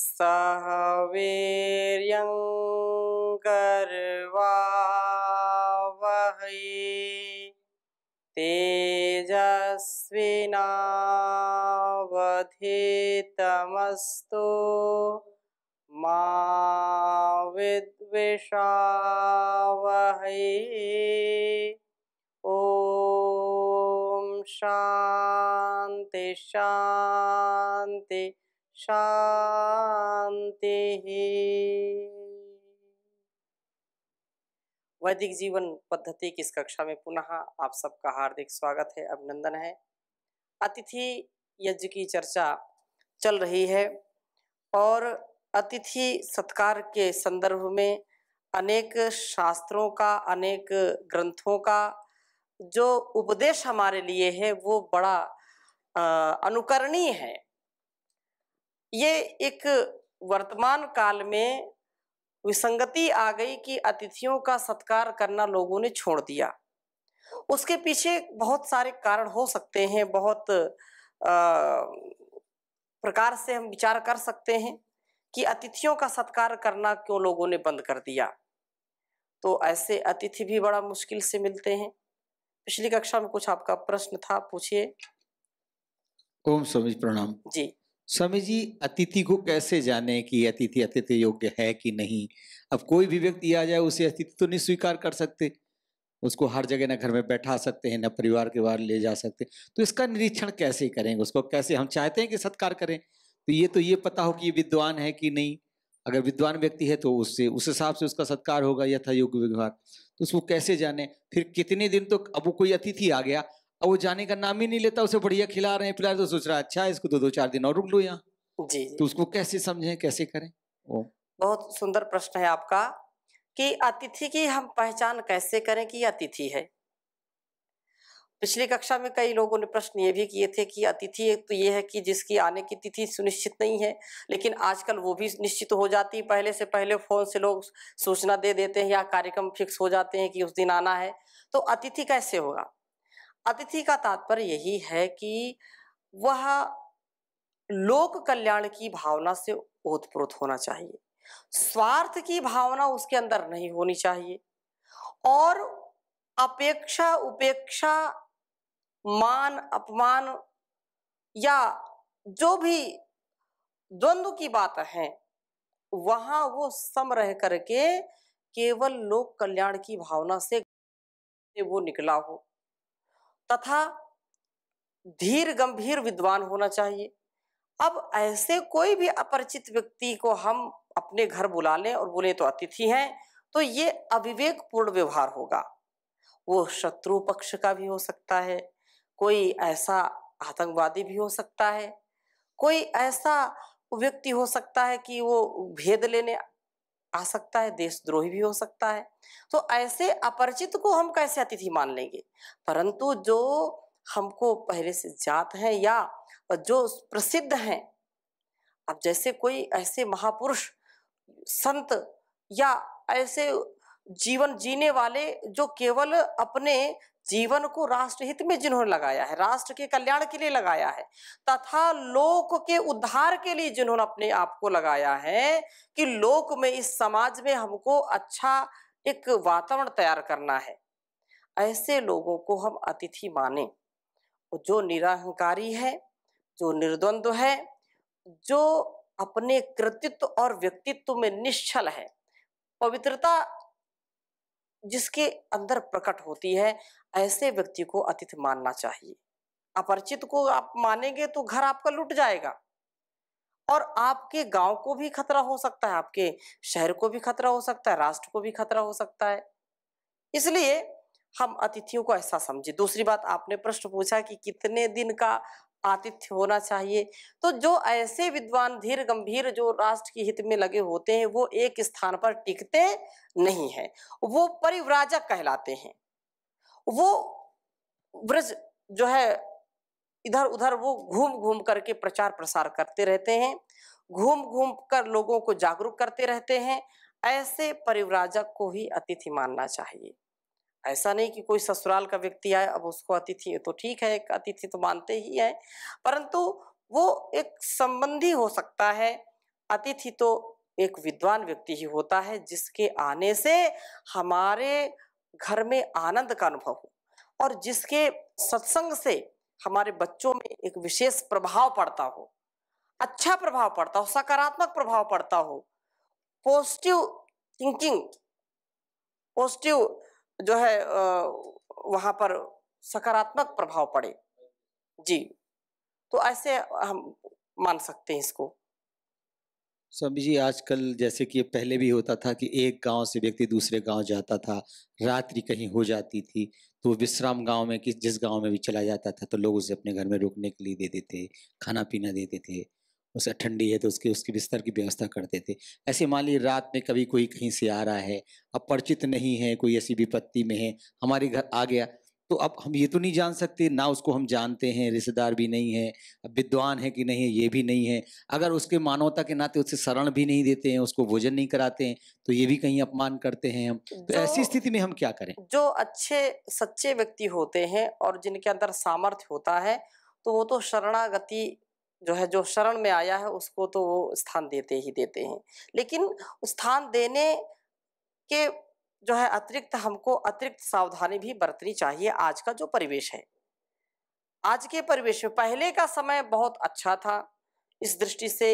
सह वीर्यङ्कर्वावहै तेजस्विनावधितमस्तु मा विद्विषावहै ॐ शांति शांति शांति वैदिक जीवन पद्धति की इस कक्षा में पुनः आप सबका हार्दिक स्वागत है अभिनंदन है अतिथि यज्ञ की चर्चा चल रही है और अतिथि सत्कार के संदर्भ में अनेक शास्त्रों का अनेक ग्रंथों का जो उपदेश हमारे लिए है वो बड़ा अनुकरणीय है ये एक वर्तमान काल में विसंगति आ गई कि अतिथियों का सत्कार करना लोगों ने छोड़ दिया उसके पीछे बहुत सारे कारण हो सकते हैं बहुत आ, प्रकार से हम विचार कर सकते हैं कि अतिथियों का सत्कार करना क्यों लोगों ने बंद कर दिया तो ऐसे अतिथि भी बड़ा मुश्किल से मिलते हैं पिछली कक्षा में कुछ आपका प्रश्न था पूछिए ओम स्वामी प्रणाम जी स्वामी जी अतिथि को कैसे जाने कि अतिथि अतिथि योग्य है कि नहीं अब कोई भी व्यक्ति आ जाए उसे अतिथि तो नहीं स्वीकार कर सकते उसको हर जगह ना घर में बैठा सकते हैं ना परिवार के बाहर ले जा सकते तो इसका निरीक्षण कैसे करेंगे उसको कैसे हम चाहते हैं कि सत्कार करें तो ये तो ये पता हो कि ये विद्वान है कि नहीं अगर विद्वान व्यक्ति है तो उससे उस हिसाब से उसका सत्कार होगा यथा योग्य व्यवहार तो उसको कैसे जाने फिर कितने दिन तो अब वो कोई अतिथि आ गया अब वो जाने का नाम ही नहीं लेता उसे बढ़िया खिला रहे हैं पिला रहे तो सोच रहा है अच्छा इसको दो दो चार दिन और रुक लो यहाँ जी तो उसको कैसे समझे कैसे करें वो बहुत सुंदर प्रश्न है आपका कि अतिथि की हम पहचान कैसे करें कि अतिथि है पिछली कक्षा में कई लोगों ने प्रश्न ये भी किए थे कि अतिथि एक तो ये है कि जिसकी आने की तिथि सुनिश्चित नहीं है लेकिन आजकल वो भी निश्चित हो जाती है पहले से पहले फ़ोन से लोग सूचना दे देते हैं या कार्यक्रम फिक्स हो जाते हैं कि उस दिन आना है तो अतिथि कैसे होगा अतिथि का तात्पर्य यही है कि वह लोक कल्याण की भावना से ओतप्रोत होना चाहिए स्वार्थ की भावना उसके अंदर नहीं होनी चाहिए और अपेक्षा उपेक्षा मान अपमान या जो भी द्वंद्व की बात है वहां वो सम रह करके केवल लोक कल्याण की भावना से वो निकला हो तथा धीर गंभीर विद्वान होना चाहिए अब ऐसे कोई भी अपरिचित व्यक्ति को हम अपने घर बुला लें और बोले तो अतिथि हैं तो ये अविवेकपूर्ण व्यवहार होगा वो शत्रु पक्ष का भी हो सकता है कोई ऐसा आतंकवादी भी हो सकता है कोई ऐसा व्यक्ति हो सकता है कि वो भेद लेने आ सकता है देशद्रोही भी हो सकता है तो ऐसे अपरिचित को हम कैसे अतिथि मान लेंगे परंतु जो हमको पहले से जात है या जो प्रसिद्ध हैं अब जैसे कोई ऐसे महापुरुष संत या ऐसे जीवन जीने वाले जो केवल अपने जीवन को राष्ट्रहित में जिन्होंने लगाया है राष्ट्र के कल्याण के लिए लगाया है तथा लोक के उद्धार के लिए जिन्होंने अपने आप को लगाया है कि लोक में इस समाज में हमको अच्छा एक वातावरण तैयार करना है ऐसे लोगों को हम अतिथि माने जो निराहंकारी है जो निर्द्वंद्व है जो अपने कृतित्व और व्यक्तित्व में निश्चल है पवित्रता जिसके अंदर प्रकट होती है ऐसे व्यक्ति को अतिथि मानना चाहिए अपरिचित को आप मानेंगे तो घर आपका लुट जाएगा और आपके गांव को भी खतरा हो सकता है आपके शहर को भी खतरा हो सकता है राष्ट्र को भी खतरा हो सकता है इसलिए हम अतिथियों को ऐसा समझे दूसरी बात आपने प्रश्न पूछा कि कितने दिन का आतिथ्य होना चाहिए तो जो ऐसे विद्वान धीर गंभीर जो राष्ट्र के हित में लगे होते हैं वो एक स्थान पर टिकते नहीं है वो परिव्राजक कहलाते हैं वो ब्रज जो है इधर उधर वो घूम घूम करके प्रचार प्रसार करते रहते हैं घूम घूम कर लोगों को जागरूक करते रहते हैं ऐसे परिव्राजक को ही अतिथि मानना चाहिए ऐसा नहीं कि कोई ससुराल का व्यक्ति आए अब उसको अतिथि तो ठीक है अतिथि तो मानते ही है परंतु वो एक संबंधी हो सकता है अतिथि तो एक विद्वान व्यक्ति ही होता है जिसके आने से हमारे घर में आनंद का अनुभव हो और जिसके सत्संग से हमारे बच्चों में एक विशेष प्रभाव पड़ता हो अच्छा प्रभाव पड़ता हो सकारात्मक प्रभाव पड़ता हो पॉजिटिव थिंकिंग पॉजिटिव जो है वहां पर सकारात्मक प्रभाव पड़े जी तो ऐसे हम मान सकते हैं इसको स्वामी जी आजकल जैसे कि पहले भी होता था कि एक गांव से व्यक्ति दूसरे गांव जाता था रात्रि कहीं हो जाती थी तो विश्राम गांव में किस जिस गांव में भी चला जाता था तो लोग उसे अपने घर में रुकने के लिए दे देते खाना पीना देते थे उसे ठंडी है तो उसके उसके बिस्तर की व्यवस्था करते थे ऐसे मान ली रात में कभी कोई कहीं से आ रहा है अब परिचित नहीं है कोई ऐसी विपत्ति में है हमारे घर आ गया तो अब हम ये तो नहीं जान सकते ना उसको हम जानते हैं रिश्तेदार भी नहीं है अब विद्वान है कि नहीं है ये भी नहीं है अगर उसके मानवता के नाते उससे शरण भी नहीं देते हैं उसको भोजन नहीं कराते हैं तो ये भी कहीं अपमान करते हैं हम तो ऐसी स्थिति में हम क्या करें जो अच्छे सच्चे व्यक्ति होते हैं और जिनके अंदर सामर्थ्य होता है तो वो तो शरणागति जो है जो शरण में आया है उसको तो वो स्थान देते ही देते हैं लेकिन स्थान देने के जो है अतिरिक्त हमको अतिरिक्त सावधानी भी बरतनी चाहिए आज का जो परिवेश है आज के परिवेश में पहले का समय बहुत अच्छा था इस दृष्टि से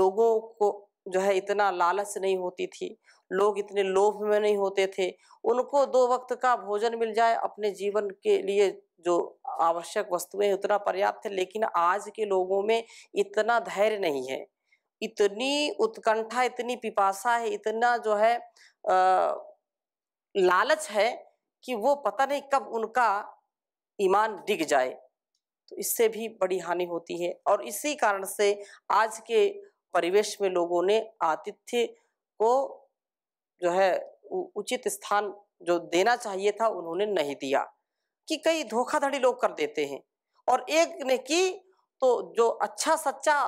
लोगों को जो है इतना लालच नहीं होती थी लोग इतने लोभ में नहीं होते थे उनको दो वक्त का भोजन मिल जाए अपने जीवन के लिए जो आवश्यक वस्तुएं उतना पर्याप्त है लेकिन आज के लोगों में इतना धैर्य नहीं है इतनी उत्कंठा इतनी पिपासा है इतना जो है आ, लालच है कि वो पता नहीं कब उनका ईमान डिग जाए तो इससे भी बड़ी हानि होती है और इसी कारण से आज के परिवेश में लोगों ने आतिथ्य को जो है उचित स्थान जो देना चाहिए था उन्होंने नहीं दिया कि कई धोखाधड़ी लोग कर देते हैं और एक ने की तो जो अच्छा सच्चा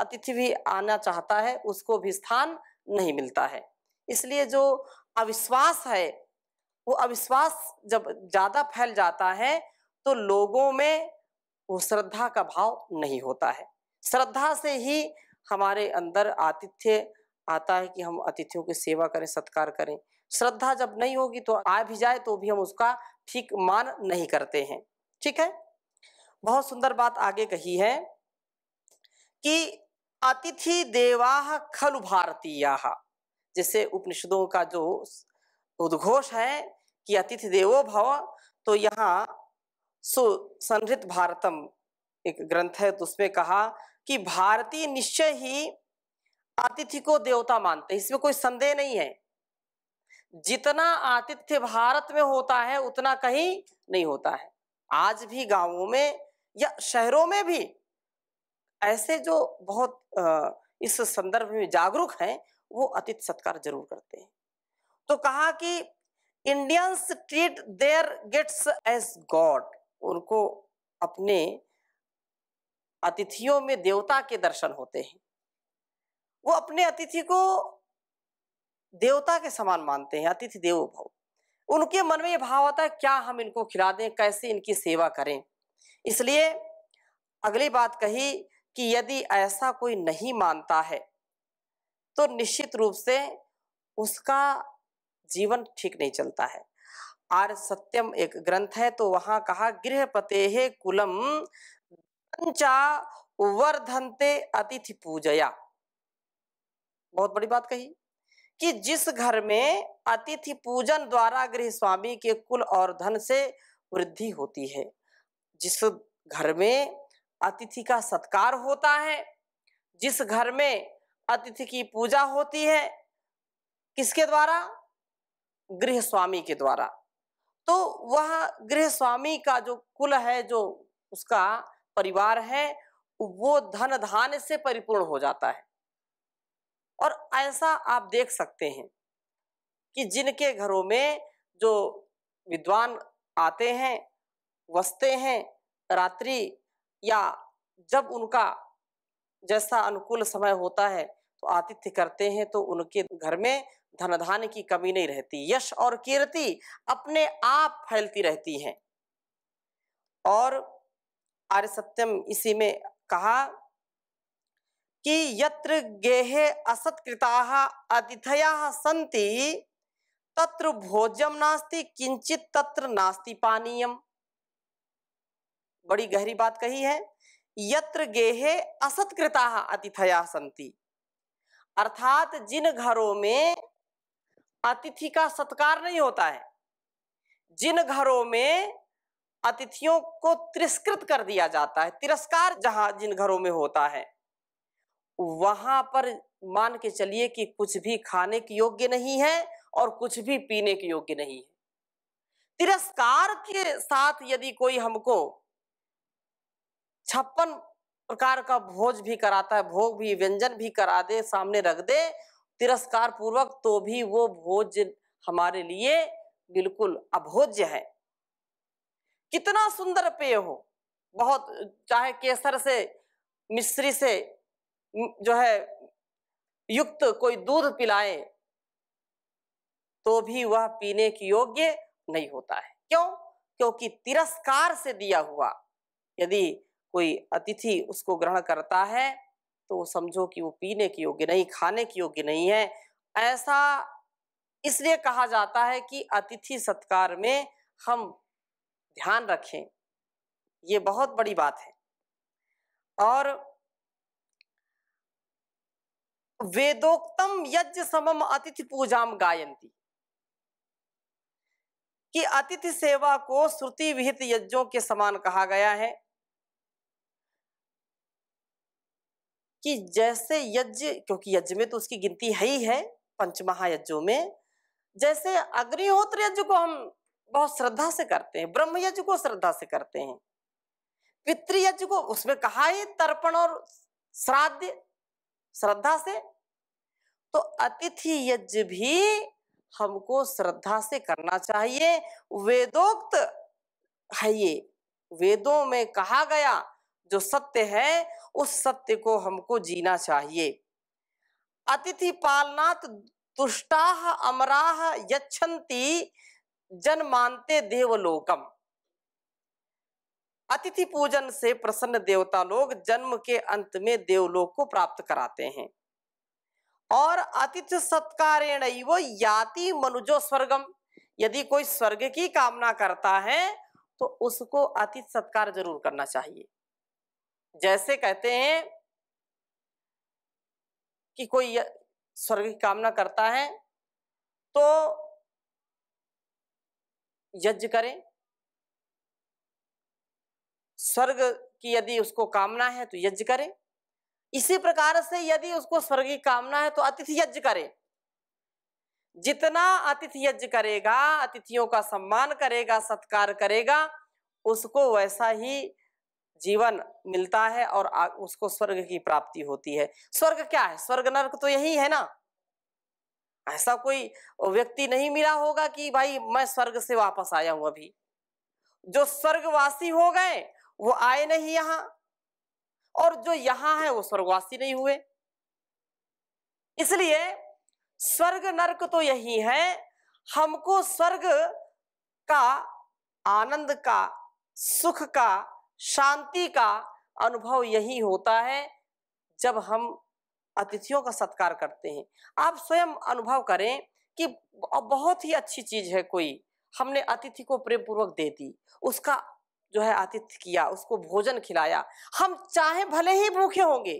अतिथि भी आना चाहता है उसको भी स्थान नहीं मिलता है इसलिए जो अविश्वास है वो अविश्वास जब ज़्यादा फैल जाता है तो लोगों में वो श्रद्धा का भाव नहीं होता है श्रद्धा से ही हमारे अंदर आतिथ्य आता है कि हम अतिथियों की सेवा करें सत्कार करें श्रद्धा जब नहीं होगी तो आ भी जाए तो भी हम उसका ठीक मान नहीं करते हैं ठीक है बहुत सुंदर बात आगे कही है कि अतिथि देवा खलु भारतीय जैसे उपनिषदों का जो उद्घोष है कि अतिथि देवो भव तो यहाँ सुसंहृत भारतम एक ग्रंथ है तो उसमें कहा कि भारतीय निश्चय ही आतिथ्य को देवता मानते हैं इसमें कोई संदेह नहीं है जितना आतिथ्य भारत में होता है उतना कहीं नहीं होता है आज भी गांवों में या शहरों में भी ऐसे जो बहुत इस संदर्भ में जागरूक हैं वो अतिथि सत्कार जरूर करते हैं तो कहा कि Indians treat their guests as God उनको अपने अतिथियों में देवता के दर्शन होते हैं वो अपने अतिथि को देवता के समान मानते हैं अतिथि देव भव उनके मन में ये भाव आता है क्या हम इनको खिला दें कैसे इनकी सेवा करें इसलिए अगली बात कही कि यदि ऐसा कोई नहीं मानता है तो निश्चित रूप से उसका जीवन ठीक नहीं चलता है आर सत्यम एक ग्रंथ है तो वहां कहा गृहपते कुलम पंचा वर्धनते अतिथि पूजया बहुत बड़ी बात कही कि जिस घर में अतिथि पूजन द्वारा गृह स्वामी के कुल और धन से वृद्धि होती है जिस घर में अतिथि का सत्कार होता है जिस घर में अतिथि की पूजा होती है किसके द्वारा गृह स्वामी के द्वारा तो वह गृह स्वामी का जो कुल है जो उसका परिवार है वो धन धान से परिपूर्ण हो जाता है और ऐसा आप देख सकते हैं कि जिनके घरों में जो विद्वान आते हैं वसते हैं रात्रि या जब उनका जैसा अनुकूल समय होता है तो आतिथ्य करते हैं तो उनके घर में धन धान की कमी नहीं रहती यश और कीर्ति अपने आप फैलती रहती है और आर्य सत्यम इसी में कहा कि यत्र गेहे असत अतिथया संति तत्र भोजम नास्ति किंचित तत्र नास्ति पानीयम बड़ी गहरी बात कही है यत्र गेहे असत्कृता अतिथया संति अर्थात जिन घरों में अतिथि का सत्कार नहीं होता है जिन घरों में अतिथियों को तिरस्कृत कर दिया जाता है तिरस्कार जहां जिन घरों में होता है वहां पर मान के चलिए कि कुछ भी खाने के योग्य नहीं है और कुछ भी पीने के योग्य नहीं है तिरस्कार के साथ यदि कोई हमको छप्पन प्रकार का भोज भी कराता है भोग भी व्यंजन भी करा दे सामने रख दे तिरस्कार पूर्वक तो भी वो भोज हमारे लिए बिल्कुल अभोज्य है कितना सुंदर पेय हो बहुत चाहे केसर से मिश्री से जो है युक्त कोई दूध पिलाए तो भी वह पीने की योग्य नहीं होता है क्यों क्योंकि तिरस्कार से दिया हुआ यदि कोई अतिथि उसको ग्रहण करता है तो समझो कि वो पीने की योग्य नहीं खाने की योग्य नहीं है ऐसा इसलिए कहा जाता है कि अतिथि सत्कार में हम ध्यान रखें ये बहुत बड़ी बात है और वेदोक्तम यज्ञ समम अतिथि पूजाम गायंती कि अतिथि सेवा को श्रुति विहित यज्ञों के समान कहा गया है कि जैसे यज्ञ क्योंकि यज्ञ में तो उसकी गिनती है ही है पंचमहायज्ञों में जैसे अग्निहोत्र यज्ञ को हम बहुत श्रद्धा से करते हैं ब्रह्म यज्ञ को श्रद्धा से करते हैं पितृयज्ञ को उसमें कहा है तर्पण और श्राद्ध श्रद्धा से तो अतिथि यज्ञ भी हमको श्रद्धा से करना चाहिए वेदोक्त है ये वेदों में कहा गया जो सत्य है उस सत्य को हमको जीना चाहिए अतिथि पालनात् दुष्टाह अमराह यच्छन्ति जन मानते देवलोकम अतिथि पूजन से प्रसन्न देवता लोग जन्म के अंत में देवलोक को प्राप्त कराते हैं और अतिथि सत्कारेण वो याति मनुजो स्वर्गम यदि कोई स्वर्ग की कामना करता है तो उसको अतिथि सत्कार जरूर करना चाहिए जैसे कहते हैं कि कोई स्वर्ग की कामना करता है तो यज्ञ करें स्वर्ग की यदि उसको कामना है तो यज्ञ करे इसी प्रकार से यदि उसको स्वर्ग की कामना है तो अतिथि यज्ञ करे जितना अतिथि यज्ञ करेगा अतिथियों का सम्मान करेगा सत्कार करेगा उसको वैसा ही जीवन मिलता है और उसको स्वर्ग की प्राप्ति होती है स्वर्ग क्या है स्वर्ग नर्क तो यही है ना ऐसा कोई व्यक्ति नहीं मिला होगा कि भाई मैं स्वर्ग से वापस आया हूं अभी जो स्वर्गवासी हो गए वो आए नहीं यहां और जो यहां है वो स्वर्गवासी नहीं हुए इसलिए स्वर्ग नरक तो यही है हमको स्वर्ग का आनंद का सुख का शांति का अनुभव यही होता है जब हम अतिथियों का सत्कार करते हैं आप स्वयं अनुभव करें कि बहुत ही अच्छी चीज है कोई हमने अतिथि को प्रेम पूर्वक दे दी उसका जो है आतिथ्य किया उसको भोजन खिलाया हम चाहे भले ही भूखे होंगे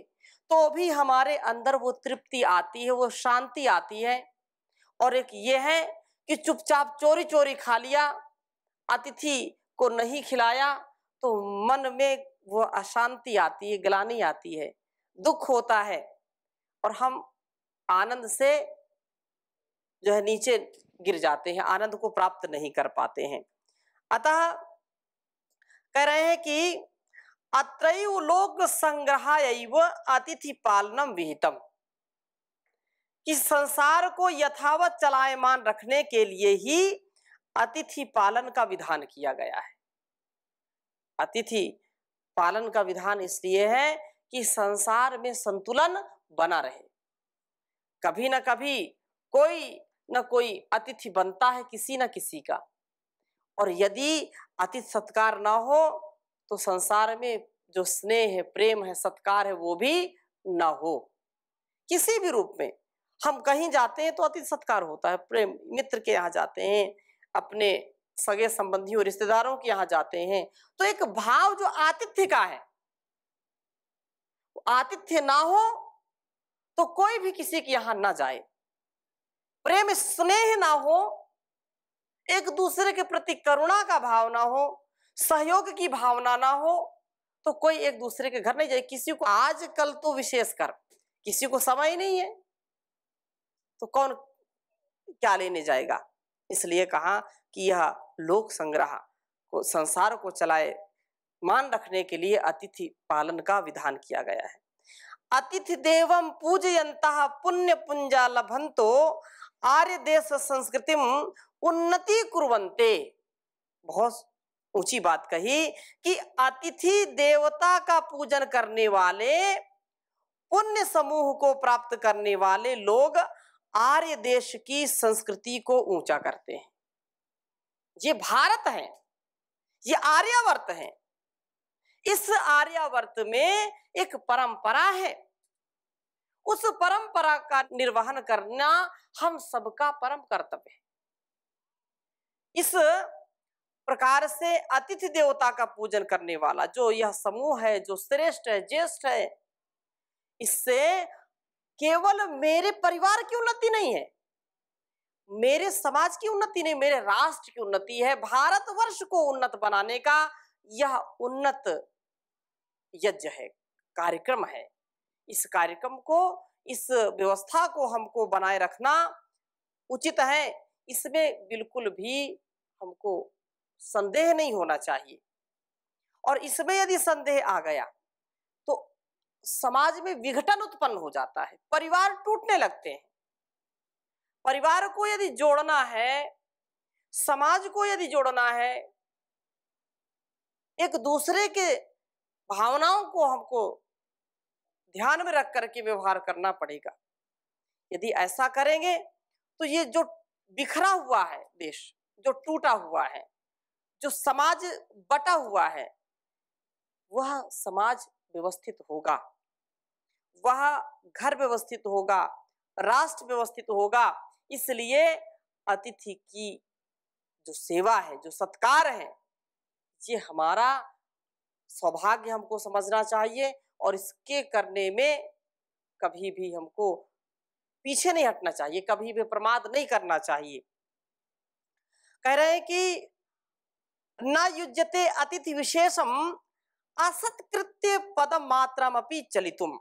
तो भी हमारे अंदर वो तृप्ति आती है वो शांति आती है और एक ये है कि चुपचाप चोरी चोरी खा लिया अतिथि को नहीं खिलाया तो मन में वो अशांति आती है ग्लानी आती है दुख होता है और हम आनंद से जो है नीचे गिर जाते हैं आनंद को प्राप्त नहीं कर पाते हैं अतः कह रहे हैं कि अत्रैव लोक संग्रह अतिथि पालनम विहितम कि संसार को यथावत चलायमान रखने के लिए ही अतिथि पालन का विधान किया गया है अतिथि पालन का विधान इसलिए है कि संसार में संतुलन बना रहे कभी ना कभी कोई ना कोई अतिथि बनता है किसी ना किसी का और यदि अतिथि सत्कार ना हो तो संसार में जो स्नेह है प्रेम है सत्कार है वो भी ना हो किसी भी रूप में हम कहीं जाते हैं तो अतिथि सत्कार होता है प्रेम मित्र के यहाँ जाते हैं अपने सगे संबंधियों रिश्तेदारों के यहाँ जाते हैं तो एक भाव जो आतिथ्य का है आतिथ्य ना हो तो कोई भी किसी के यहां ना जाए प्रेम स्नेह ना हो एक दूसरे के प्रति करुणा का भाव ना हो सहयोग की भावना ना हो तो कोई एक दूसरे के घर नहीं जाए किसी को आज कल तो विशेषकर किसी को समय ही नहीं है तो कौन क्या लेने जाएगा इसलिए कहा कि यह लोक संग्रह को संसार को चलाए मान रखने के लिए अतिथि पालन का विधान किया गया है अतिथि देवम पूजयंत पुण्य पुंजा लभंतो आर्य देश संस्कृति उन्नति कुरवंते बहुत ऊंची बात कही कि अतिथि देवता का पूजन करने वाले पुण्य समूह को प्राप्त करने वाले लोग आर्य देश की संस्कृति को ऊंचा करते हैं ये भारत है ये आर्यावर्त है इस आर्यावर्त में एक परंपरा है उस परंपरा का निर्वहन करना हम सबका परम कर्तव्य है इस प्रकार से अतिथि देवता का पूजन करने वाला जो यह समूह है जो श्रेष्ठ है ज्येष्ठ है इससे केवल मेरे परिवार की उन्नति नहीं है मेरे समाज की उन्नति नहीं मेरे राष्ट्र की उन्नति है भारत वर्ष को उन्नत बनाने का यह उन्नत यज्ञ है कार्यक्रम है इस कार्यक्रम को इस व्यवस्था को हमको बनाए रखना उचित है इसमें बिल्कुल भी हमको संदेह नहीं होना चाहिए और इसमें यदि संदेह आ गया तो समाज में विघटन उत्पन्न हो जाता है परिवार टूटने लगते हैं परिवार को यदि जोड़ना है समाज को यदि जोड़ना है एक दूसरे के भावनाओं को हमको ध्यान में रख करके व्यवहार करना पड़ेगा यदि ऐसा करेंगे तो ये जो बिखरा हुआ है देश जो टूटा हुआ है जो समाज बटा हुआ है वह समाज व्यवस्थित होगा वह घर व्यवस्थित होगा राष्ट्र व्यवस्थित होगा इसलिए अतिथि की जो सेवा है जो सत्कार है ये हमारा सौभाग्य हमको समझना चाहिए और इसके करने में कभी भी हमको पीछे नहीं हटना चाहिए कभी भी प्रमाद नहीं करना चाहिए कह रहे हैं कि न युजते अतिथि विशेषम असत्कृत्य पद मात्रम अपनी चलितुम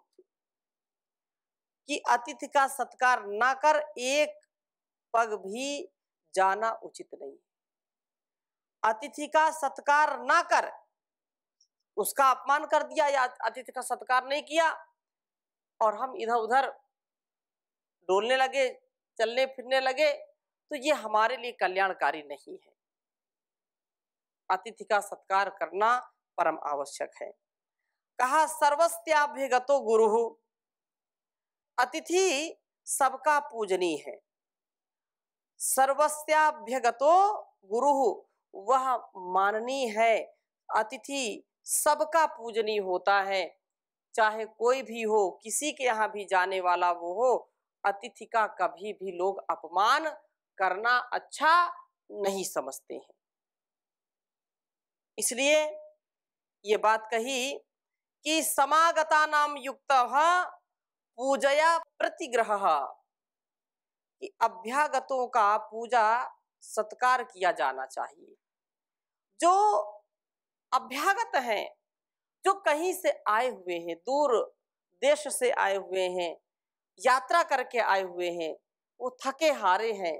कि अतिथि का सत्कार ना कर एक पग भी जाना उचित नहीं अतिथि का सत्कार ना कर उसका अपमान कर दिया या अतिथि का सत्कार नहीं किया और हम इधर उधर डोलने लगे चलने फिरने लगे तो ये हमारे लिए कल्याणकारी नहीं है अतिथि का सत्कार करना परम आवश्यक है कहा सर्वस्त्याभ्यगतो गुरु अतिथि सबका पूजनी है सर्वस्याभ्यगतो गुरु वह माननीय है अतिथि सबका पूजनी होता है चाहे कोई भी हो किसी के यहाँ भी जाने वाला वो हो अतिथि का कभी भी लोग अपमान करना अच्छा नहीं समझते हैं इसलिए ये बात कही कि समागता नाम युक्त पूजया प्रतिग्रह कि अभ्यागतों का पूजा सत्कार किया जाना चाहिए जो अभ्यागत हैं जो कहीं से आए हुए हैं दूर देश से आए हुए हैं यात्रा करके आए हुए हैं वो थके हारे हैं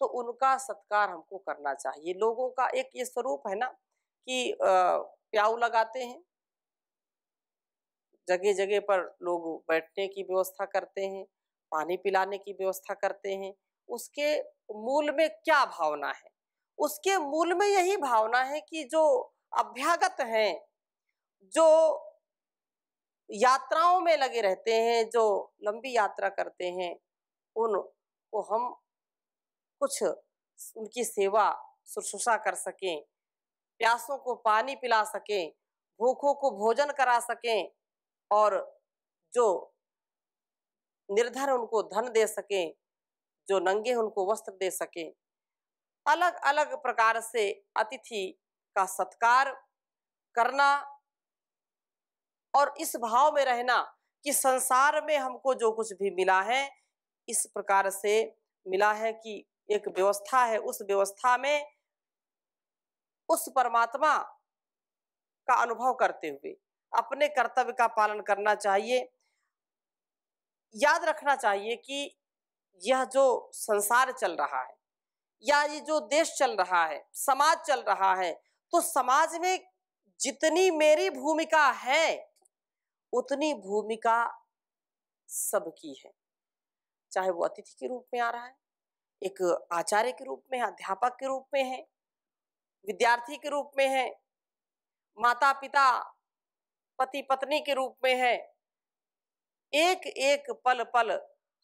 तो उनका सत्कार हमको करना चाहिए लोगों का एक ये स्वरूप है ना कि प्याऊ लगाते हैं जगह जगह पर लोग बैठने की व्यवस्था करते हैं पानी पिलाने की व्यवस्था करते हैं उसके मूल में क्या भावना है उसके मूल में यही भावना है कि जो अभ्यागत हैं जो यात्राओं में लगे रहते हैं जो लंबी यात्रा करते हैं उनको हम कुछ उनकी सेवा शुश्रूषा कर सकें प्यासों को पानी पिला सकें भूखों को भोजन करा सकें और जो निर्धन उनको धन दे सकें जो नंगे उनको वस्त्र दे सकें अलग अलग प्रकार से अतिथि का सत्कार करना और इस भाव में रहना कि संसार में हमको जो कुछ भी मिला है इस प्रकार से मिला है कि एक व्यवस्था है उस व्यवस्था में उस परमात्मा का अनुभव करते हुए अपने कर्तव्य का पालन करना चाहिए याद रखना चाहिए कि यह जो संसार चल रहा है या ये जो देश चल रहा है समाज चल रहा है तो समाज में जितनी मेरी भूमिका है उतनी भूमिका सबकी है चाहे वो अतिथि के रूप में आ रहा है एक आचार्य के रूप में है अध्यापक के रूप में है विद्यार्थी के रूप में है माता पिता पति पत्नी के रूप में है एक एक पल पल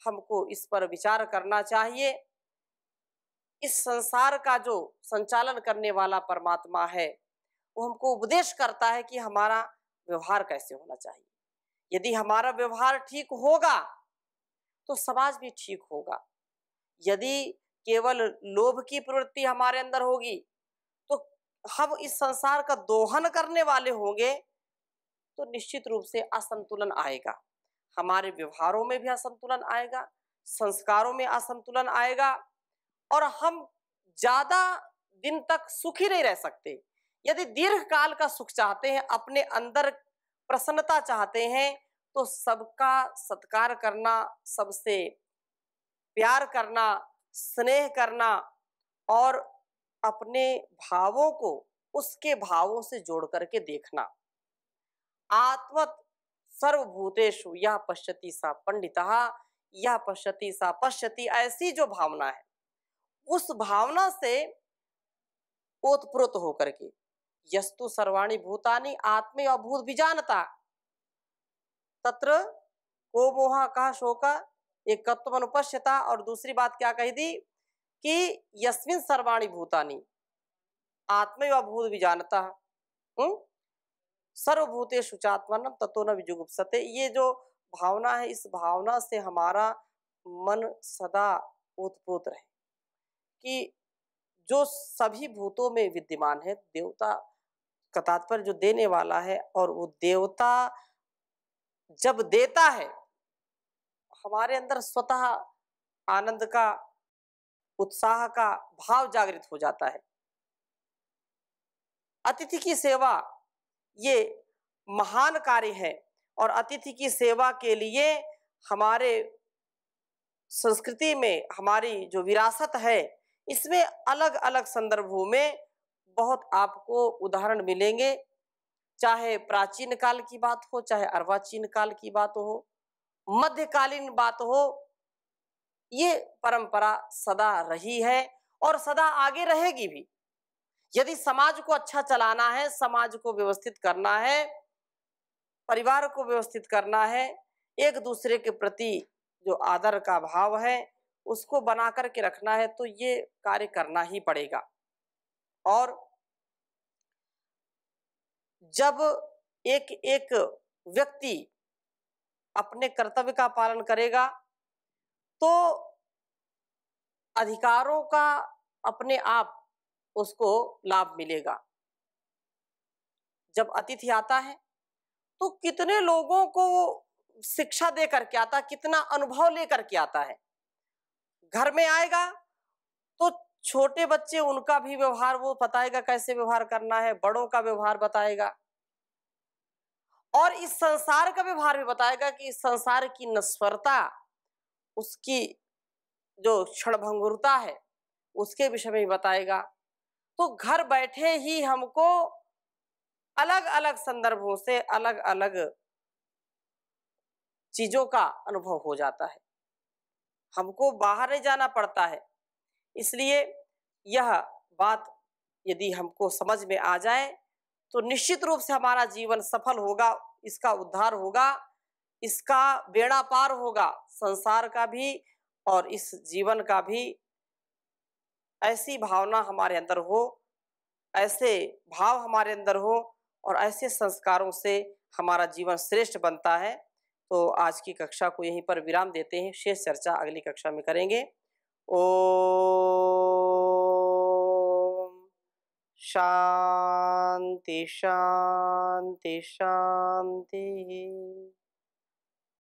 हमको इस पर विचार करना चाहिए इस संसार का जो संचालन करने वाला परमात्मा है वो हमको उपदेश करता है कि हमारा व्यवहार कैसे होना चाहिए यदि हमारा व्यवहार ठीक होगा तो समाज भी ठीक होगा यदि केवल लोभ की प्रवृत्ति हमारे अंदर होगी तो हम इस संसार का दोहन करने वाले होंगे तो निश्चित रूप से असंतुलन आएगा हमारे व्यवहारों में भी असंतुलन आएगा संस्कारों में असंतुलन आएगा और हम ज्यादा दिन तक सुखी नहीं रह सकते यदि दीर्घ काल का सुख चाहते हैं अपने अंदर प्रसन्नता चाहते हैं तो सबका सत्कार करना सबसे प्यार करना स्नेह करना और अपने भावों को उसके भावों से जोड़ करके देखना आत्मत सर्वभूतेषु यह पश्यति सा पंडिता यह पश्यति सा पश्यति ऐसी जो भावना है उस भावना से ओतप्रोत होकर के यस्तु सर्वाणी भूतानी आत्मे अभूत भी जानता तत्र को मोहा कहा शोका एक अनुपश्यता और दूसरी बात क्या कही दी कि यस्मिन सर्वाणी भूतानी आत्मे अभूत भी जानता हम्म? सर्वभूतेश तत्व न विजुगुप्सते ये जो भावना है इस भावना से हमारा मन सदा ओतप्रोत रहे कि जो सभी भूतों में विद्यमान है देवता का तात्पर्य जो देने वाला है और वो देवता जब देता है हमारे अंदर स्वतः आनंद का उत्साह का भाव जागृत हो जाता है अतिथि की सेवा ये महान कार्य है और अतिथि की सेवा के लिए हमारे संस्कृति में हमारी जो विरासत है इसमें अलग अलग संदर्भों में बहुत आपको उदाहरण मिलेंगे चाहे प्राचीन काल की बात हो चाहे अर्वाचीन काल की बात हो मध्यकालीन बात हो ये परंपरा सदा रही है और सदा आगे रहेगी भी यदि समाज को अच्छा चलाना है समाज को व्यवस्थित करना है परिवार को व्यवस्थित करना है एक दूसरे के प्रति जो आदर का भाव है उसको बना करके रखना है तो ये कार्य करना ही पड़ेगा और जब एक एक व्यक्ति अपने कर्तव्य का पालन करेगा तो अधिकारों का अपने आप उसको लाभ मिलेगा जब अतिथि आता है तो कितने लोगों को शिक्षा दे करके आता कितना अनुभव लेकर के आता है घर में आएगा तो छोटे बच्चे उनका भी व्यवहार वो बताएगा कैसे व्यवहार करना है बड़ों का व्यवहार बताएगा और इस संसार का व्यवहार भी बताएगा कि इस संसार की नस्वरता उसकी जो क्षणभंगुरता है उसके विषय में बताएगा तो घर बैठे ही हमको अलग अलग संदर्भों से अलग अलग चीजों का अनुभव हो जाता है हमको बाहर नहीं जाना पड़ता है इसलिए यह बात यदि हमको समझ में आ जाए तो निश्चित रूप से हमारा जीवन सफल होगा इसका उद्धार होगा इसका बेड़ा पार होगा संसार का भी और इस जीवन का भी ऐसी भावना हमारे अंदर हो ऐसे भाव हमारे अंदर हो और ऐसे संस्कारों से हमारा जीवन श्रेष्ठ बनता है तो आज की कक्षा को यहीं पर विराम देते हैं शेष चर्चा अगली कक्षा में करेंगे ओ शांति शांति शांति